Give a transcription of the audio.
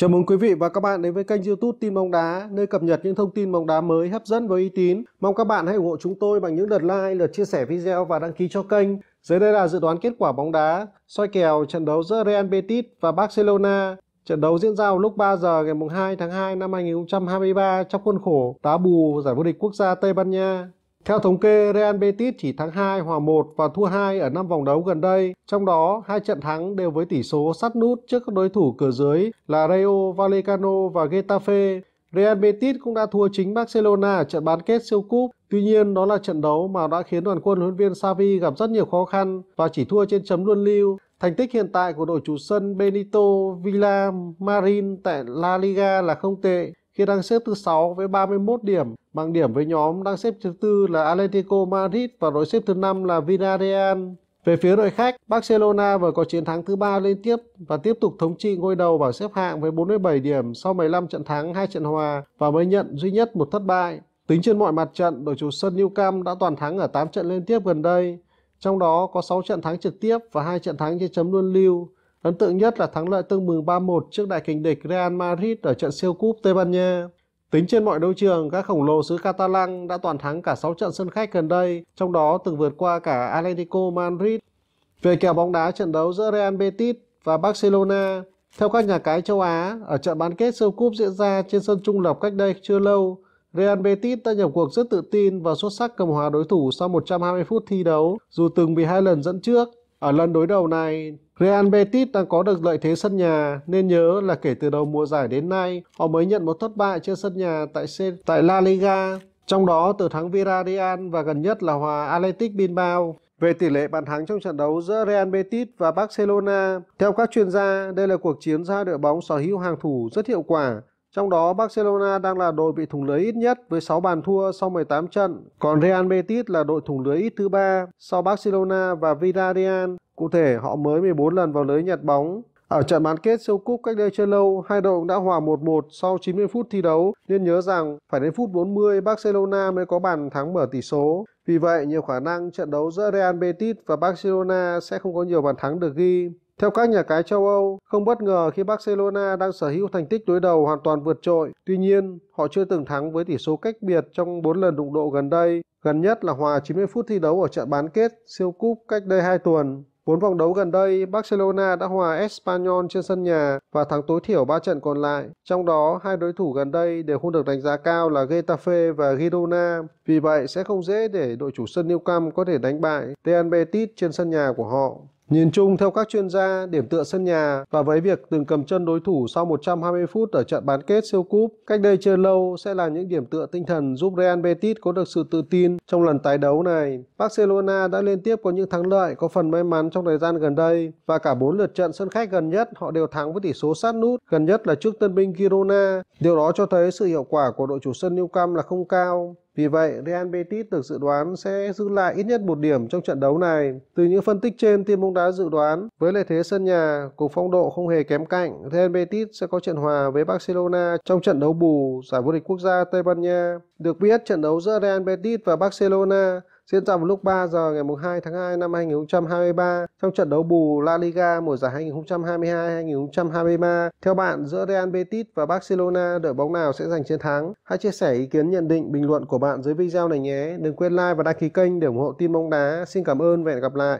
Chào mừng quý vị và các bạn đến với kênh youtube tin bóng đá, nơi cập nhật những thông tin bóng đá mới hấp dẫn và uy tín. Mong các bạn hãy ủng hộ chúng tôi bằng những lượt like, lượt chia sẻ video và đăng ký cho kênh. Dưới đây là dự đoán kết quả bóng đá, soi kèo trận đấu giữa Real Betis và Barcelona. Trận đấu diễn ra vào lúc 3 giờ ngày 2 tháng 2 năm 2023 trong khuôn khổ đá bù giải vô địch quốc gia Tây Ban Nha. Theo thống kê, Real Betis chỉ thắng 2 hòa 1 và thua 2 ở 5 vòng đấu gần đây, trong đó hai trận thắng đều với tỷ số sắt nút trước các đối thủ cửa dưới là Rayo Vallecano và Getafe. Real Betis cũng đã thua chính Barcelona ở trận bán kết siêu cúp. Tuy nhiên, đó là trận đấu mà đã khiến đoàn quân huấn viên Xavi gặp rất nhiều khó khăn và chỉ thua trên chấm luân lưu. Thành tích hiện tại của đội chủ sân Benito Villamarin tại La Liga là không tệ, khi đang xếp thứ 6 với 31 điểm, bằng điểm với nhóm đang xếp thứ tư là Atletico Madrid và đội xếp thứ 5 là Villarreal. Về phía đội khách, Barcelona vừa có chiến thắng thứ ba liên tiếp và tiếp tục thống trị ngôi đầu bảng xếp hạng với 47 điểm sau 15 trận thắng, 2 trận hòa và mới nhận duy nhất một thất bại. Tính trên mọi mặt trận, đội chủ sân Nou Camp đã toàn thắng ở 8 trận liên tiếp gần đây, trong đó có 6 trận thắng trực tiếp và 2 trận thắng trên chấm luân lưu. Ấn tượng nhất là thắng lợi tương mừng 3-1 trước đại kình địch Real Madrid ở trận siêu cúp Tây Ban Nha. Tính trên mọi đấu trường, các khổng lồ xứ Catalan đã toàn thắng cả 6 trận sân khách gần đây, trong đó từng vượt qua cả Atletico Madrid. Về kèo bóng đá trận đấu giữa Real Betis và Barcelona, theo các nhà cái châu Á, ở trận bán kết siêu cúp diễn ra trên sân trung lập cách đây chưa lâu, Real Betis đã nhập cuộc rất tự tin và xuất sắc cầm hòa đối thủ sau 120 phút thi đấu, dù từng bị hai lần dẫn trước. Ở lần đối đầu này, Real Betis đang có được lợi thế sân nhà nên nhớ là kể từ đầu mùa giải đến nay họ mới nhận một thất bại trên sân nhà tại C tại La Liga, trong đó từ thắng Villarreal và gần nhất là hòa Athletic Bilbao. Về tỷ lệ bàn thắng trong trận đấu giữa Real Betis và Barcelona, theo các chuyên gia, đây là cuộc chiến giữa đội bóng sở hữu hàng thủ rất hiệu quả. Trong đó, Barcelona đang là đội bị thủng lưới ít nhất với 6 bàn thua sau 18 trận, còn Real Betis là đội thủng lưới ít thứ ba sau Barcelona và Villarreal Cụ thể, họ mới 14 lần vào lưới nhặt bóng. Ở trận bán kết siêu cúp cách đây chưa lâu, hai đội cũng đã hòa 1-1 sau 90 phút thi đấu, nên nhớ rằng phải đến phút 40 Barcelona mới có bàn thắng mở tỷ số. Vì vậy, nhiều khả năng trận đấu giữa Real Betis và Barcelona sẽ không có nhiều bàn thắng được ghi. Theo các nhà cái châu Âu, không bất ngờ khi Barcelona đang sở hữu thành tích đối đầu hoàn toàn vượt trội. Tuy nhiên, họ chưa từng thắng với tỷ số cách biệt trong 4 lần đụng độ gần đây, gần nhất là hòa 90 phút thi đấu ở trận bán kết siêu cúp cách đây 2 tuần. 4 vòng đấu gần đây, Barcelona đã hòa Espanyol trên sân nhà và thắng tối thiểu 3 trận còn lại. Trong đó, hai đối thủ gần đây đều không được đánh giá cao là Getafe và Girona. Vì vậy, sẽ không dễ để đội chủ sân Nou Camp có thể đánh bại Real Betis trên sân nhà của họ. Nhìn chung theo các chuyên gia, điểm tựa sân nhà và với việc từng cầm chân đối thủ sau 120 phút ở trận bán kết siêu cúp cách đây chưa lâu sẽ là những điểm tựa tinh thần giúp Real Betis có được sự tự tin trong lần tái đấu này. Barcelona đã liên tiếp có những thắng lợi có phần may mắn trong thời gian gần đây và cả 4 lượt trận sân khách gần nhất họ đều thắng với tỷ số sát nút, gần nhất là trước tân binh Girona. Điều đó cho thấy sự hiệu quả của đội chủ sân Nou Camp là không cao. Vì vậy, Real Betis được dự đoán sẽ giữ lại ít nhất một điểm trong trận đấu này. Từ những phân tích trên, team bóng đá dự đoán với lợi thế sân nhà cùng phong độ không hề kém cạnh, Real Betis sẽ có trận hòa với Barcelona trong trận đấu bù giải vô địch quốc gia Tây Ban Nha. Được biết, trận đấu giữa Real Betis và Barcelona diễn ra vào lúc 3 giờ ngày 2 tháng 2 năm 2023 trong trận đấu bù La Liga mùa giải 2022-2023. Theo bạn, giữa Real Betis và Barcelona, đội bóng nào sẽ giành chiến thắng? Hãy chia sẻ ý kiến nhận định, bình luận của bạn dưới video này nhé. Đừng quên like và đăng ký kênh để ủng hộ team bóng đá. Xin cảm ơn và hẹn gặp lại.